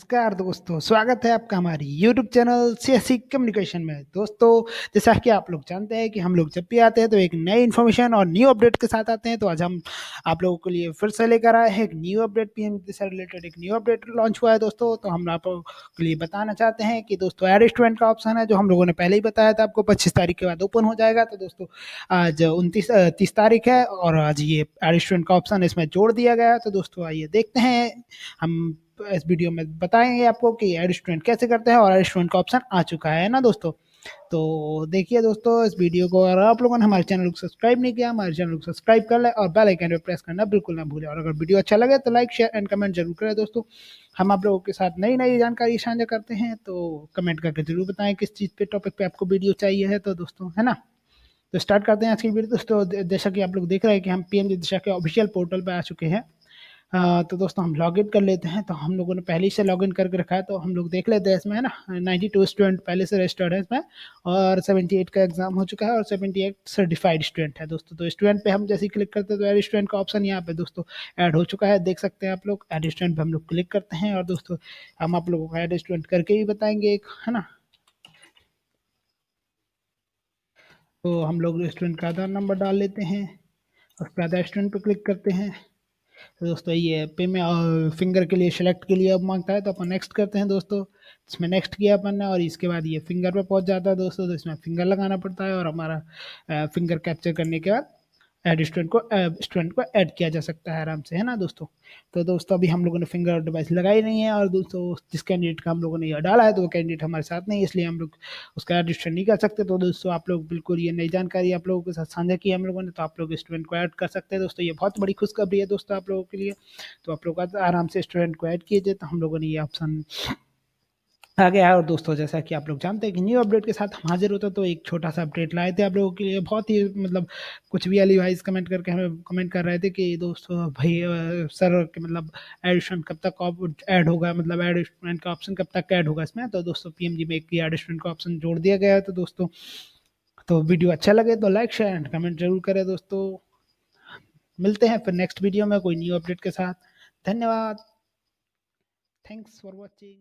नमस्कार दोस्तों स्वागत है आपका हमारी यूट्यूब चैनल एस कम्युनिकेशन में दोस्तों जैसा कि आप लोग जानते हैं कि हम लोग जब भी आते हैं तो एक नई इन्फॉर्मेशन और न्यू अपडेट के साथ आते हैं तो आज हम आप लोगों के लिए फिर से लेकर आए हैं एक न्यू अपडेट पी से रिलेटेड एक न्यू अपडेट लॉन्च हुआ है दोस्तों तो हम आप के लिए बताना चाहते हैं कि दोस्तों एयर स्टूडेंट का ऑप्शन है जो हम लोगों ने पहले ही बताया था आपको पच्चीस तारीख के बाद ओपन हो जाएगा तो दोस्तों आज उनतीस तीस तारीख है और आज ये एयर स्टूडेंट का ऑप्शन इसमें जोड़ दिया गया है तो दोस्तों आइए देखते हैं हम तो इस वीडियो में बताएंगे आपको कि एड स्टूडेंट कैसे करते हैं और एड स्टूडेंट का ऑप्शन आ चुका है ना दोस्तों तो देखिए दोस्तों इस वीडियो को अगर आप लोगों ने हमारे चैनल को सब्सक्राइब नहीं किया हमारे चैनल को सब्सक्राइब कर लें और बेल आइकन पर प्रेस करना बिल्कुल ना भूलें और अगर वीडियो अच्छा लगे तो लाइक शेयर एंड कमेंट जरूर करें दोस्तों हम आप लोगों के साथ नई नई जानकारी साझा करते हैं तो कमेंट करके जरूर बताएं किस चीज़ पे टॉपिक पे आपको वीडियो चाहिए है तो दोस्तों है ना तो स्टार्ट करते हैं आज की वीडियो दोस्तों जैसा कि आप लोग देख रहे हैं कि हम जी दिशा के ऑफिशियल पोर्टल पर आ चुके हैं तो दोस्तों हम लॉग इन कर लेते हैं तो हम लोगों ने पहले से लॉग इन करके रखा है तो हम लोग देख लेते हैं इसमें है ना नाइन्टी टू स्टूडेंट पहले से रजिस्टर्ड है इसमें और सेवेंटी एट का एग्जाम हो चुका है और सेवेंटी एट सर्टिफाइड स्टूडेंट है दोस्तों तो स्टूडेंट पे हम जैसे ही क्लिक करते हैं तो एड स्टूडेंट का ऑप्शन यहाँ पे दोस्तों ऐड हो चुका है देख सकते हैं आप लोग एड स्टूडेंट पर हम लोग क्लिक करते हैं और दोस्तों हम आप लोगों को एड स्टूडेंट करके ही बताएंगे एक है ना तो हम लोग स्टूडेंट का आधार नंबर डाल लेते हैं उसके बाद स्टूडेंट पर क्लिक करते हैं तो दोस्तों ये पे में और फिंगर के लिए सेलेक्ट के लिए अब मांगता है तो अपन नेक्स्ट करते हैं दोस्तों इसमें नेक्स्ट किया अपन ने और इसके बाद ये फिंगर पे पहुंच जाता है दोस्तों तो इसमें फिंगर लगाना पड़ता है और हमारा फिंगर कैप्चर करने के बाद एड स्टूडेंट को स्टूडेंट को ऐड किया जा सकता है आराम से है ना दोस्तों तो दोस्तों अभी हम लोगों ने फिंगर डिवाइस लगाई नहीं है और दोस्तों जिस कैंडिडेट का हम लोगों ने यह डाला है तो वो कैंडिडेट हमारे साथ नहीं इसलिए हम लोग उसका ऐड स्टूडेंट नहीं कर सकते तो दोस्तों आप लोग बिल्कुल ये नई जानकारी आप लोगों के साथ साझा की हम लोगों ने तो आप लोग स्टूडेंट को ऐड कर सकते हैं दोस्तों ये बहुत बड़ी खुशखबरी है दोस्तों आप लोगों के लिए तो आप लोग आराम से स्टूडेंट को ऐड किए तो हम लोगों ने ये ऑप्शन आ गया और दोस्तों जैसा कि आप लोग जानते हैं कि न्यू अपडेट के साथ हम हाजिर होते तो एक छोटा सा अपडेट लाए थे आप लोगों के लिए बहुत ही मतलब कुछ भी अली वाइज कमेंट करके हमें कमेंट कर रहे थे कि दोस्तों भाई सर के मतलब एडिशन कब तक ऐड होगा मतलब एडिशमेंट का ऑप्शन कब तक ऐड होगा इसमें तो दोस्तों पी में एक एडिस्टमेंट का ऑप्शन जोड़ दिया गया है तो दोस्तों तो वीडियो अच्छा लगे तो लाइक शेयर एंड कमेंट जरूर करें दोस्तों मिलते हैं फिर नेक्स्ट वीडियो में कोई न्यू अपडेट के साथ धन्यवाद थैंक्स फॉर वॉचिंग